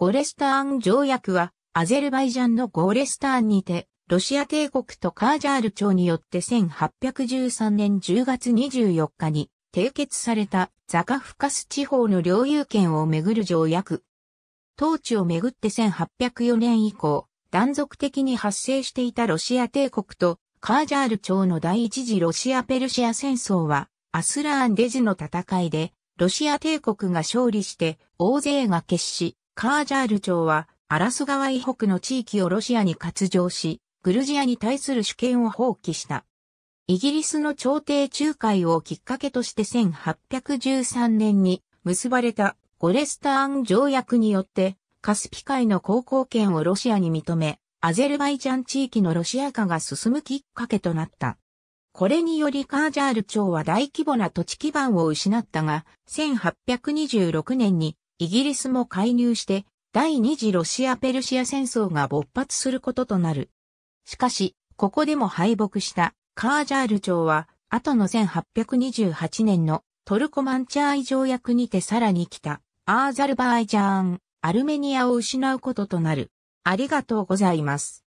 ゴレスターン条約は、アゼルバイジャンのゴレスターンにて、ロシア帝国とカージャール朝によって1813年10月24日に締結されたザカフカス地方の領有権をめぐる条約。統治をめぐって1804年以降、断続的に発生していたロシア帝国とカージャール朝の第一次ロシア・ペルシア戦争はアスラーン・デジの戦いでロシア帝国が勝利して大勢が決しカージャール朝は、アラス川以北の地域をロシアに割譲し、グルジアに対する主権を放棄した。イギリスの朝廷仲介をきっかけとして1813年に結ばれたゴレスターン条約によって、カスピ海の航行権をロシアに認め、アゼルバイジャン地域のロシア化が進むきっかけとなった。これによりカージャール朝は大規模な土地基盤を失ったが、1826年にイギリスも介入して、第二次ロシア・ペルシア戦争が勃発することとなる。しかし、ここでも敗北したカージャール朝は、後の1828年のトルコマンチャーイ条約にてさらに来た、アーザルバイジャーン、アルメニアを失うこととなる。ありがとうございます。